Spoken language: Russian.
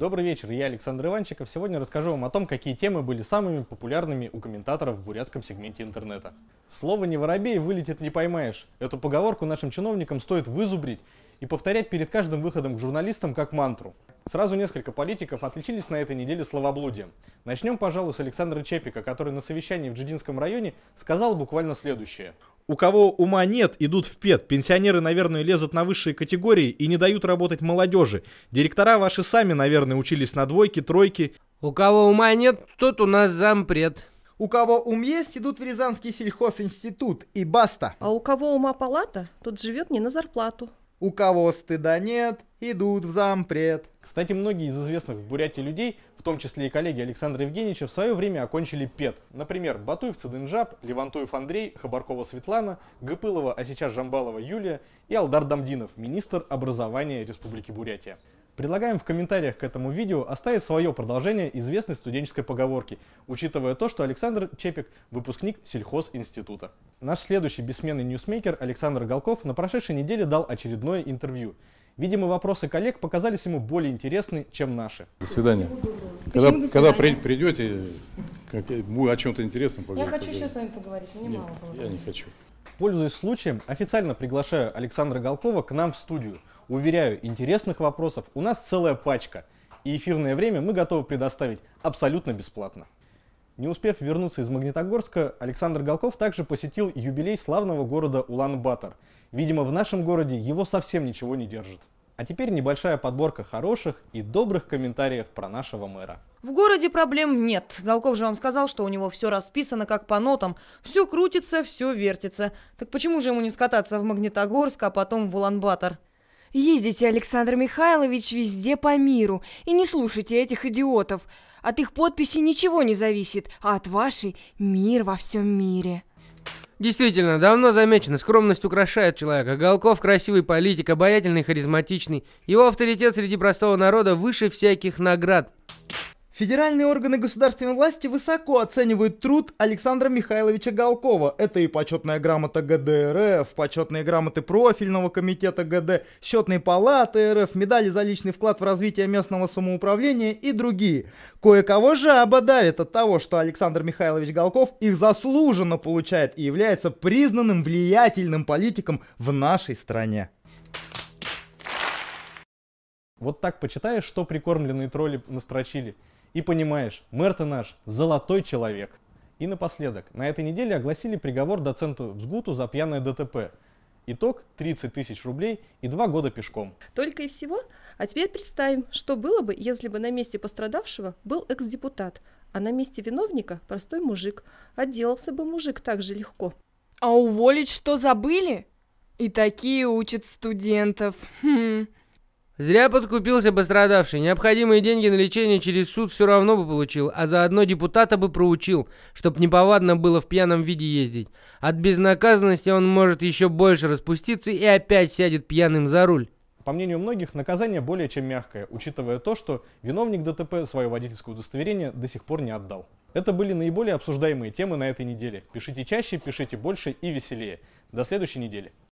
Добрый вечер, я Александр Иванчиков. Сегодня расскажу вам о том, какие темы были самыми популярными у комментаторов в бурятском сегменте интернета. Слово «не воробей» вылетит не поймаешь. Эту поговорку нашим чиновникам стоит вызубрить и повторять перед каждым выходом к журналистам как мантру. Сразу несколько политиков отличились на этой неделе словоблудием. Начнем, пожалуй, с Александра Чепика, который на совещании в Джидинском районе сказал буквально следующее. У кого ума нет, идут в ПЕД. Пенсионеры, наверное, лезут на высшие категории и не дают работать молодежи. Директора ваши сами, наверное, учились на двойке, тройке. У кого ума нет, тот у нас зампред. У кого ум есть, идут в Рязанский сельхозинститут и баста. А у кого ума палата, тот живет не на зарплату. У кого стыда нет, идут в зампред. Кстати, многие из известных в Бурятии людей, в том числе и коллеги Александра Евгеньевича, в свое время окончили ПЕД. Например, Батуев Цыдынжаб, Левантуев Андрей, Хабаркова Светлана, Гыпылова, а сейчас Жамбалова Юлия и Алдар Дамдинов, министр образования Республики Бурятия. Предлагаем в комментариях к этому видео оставить свое продолжение известной студенческой поговорки, учитывая то, что Александр Чепик – выпускник сельхозинститута. Наш следующий бессменный ньюсмейкер Александр Голков на прошедшей неделе дал очередное интервью. Видимо, вопросы коллег показались ему более интересны, чем наши. До свидания. когда, до свидания? когда придете, как, о чем-то интересном поговорить. Я хочу поговорить. еще с вами поговорить, мне Нет, мало было. Я не хочу. Пользуясь случаем, официально приглашаю Александра Голкова к нам в студию. Уверяю, интересных вопросов у нас целая пачка, и эфирное время мы готовы предоставить абсолютно бесплатно. Не успев вернуться из Магнитогорска, Александр Голков также посетил юбилей славного города Улан-Батор. Видимо, в нашем городе его совсем ничего не держит. А теперь небольшая подборка хороших и добрых комментариев про нашего мэра. В городе проблем нет. Голков же вам сказал, что у него все расписано как по нотам. Все крутится, все вертится. Так почему же ему не скататься в Магнитогорск, а потом в Улан-Батор? Ездите, Александр Михайлович, везде по миру и не слушайте этих идиотов. От их подписи ничего не зависит, а от вашей мир во всем мире. Действительно, давно замечено, скромность украшает человека. Голков – красивый политик, обаятельный, харизматичный. Его авторитет среди простого народа выше всяких наград. Федеральные органы государственной власти высоко оценивают труд Александра Михайловича Галкова. Это и почетная грамота ГДРФ, почетные грамоты профильного комитета ГД, счетной палаты РФ, медали за личный вклад в развитие местного самоуправления и другие. Кое-кого же ободавит от того, что Александр Михайлович Галков их заслуженно получает и является признанным влиятельным политиком в нашей стране. Вот так почитаешь, что прикормленные тролли настрочили – и понимаешь, мэр-то наш золотой человек. И напоследок, на этой неделе огласили приговор доценту Взгуту за пьяное ДТП. Итог 30 тысяч рублей и два года пешком. Только и всего? А теперь представим, что было бы, если бы на месте пострадавшего был экс-депутат, а на месте виновника простой мужик. Отделался бы мужик так же легко. А уволить что забыли? И такие учат студентов. Хм. Зря подкупился пострадавший. Необходимые деньги на лечение через суд все равно бы получил, а заодно депутата бы проучил, чтоб неповадно было в пьяном виде ездить. От безнаказанности он может еще больше распуститься и опять сядет пьяным за руль. По мнению многих, наказание более чем мягкое, учитывая то, что виновник ДТП свое водительское удостоверение до сих пор не отдал. Это были наиболее обсуждаемые темы на этой неделе. Пишите чаще, пишите больше и веселее. До следующей недели.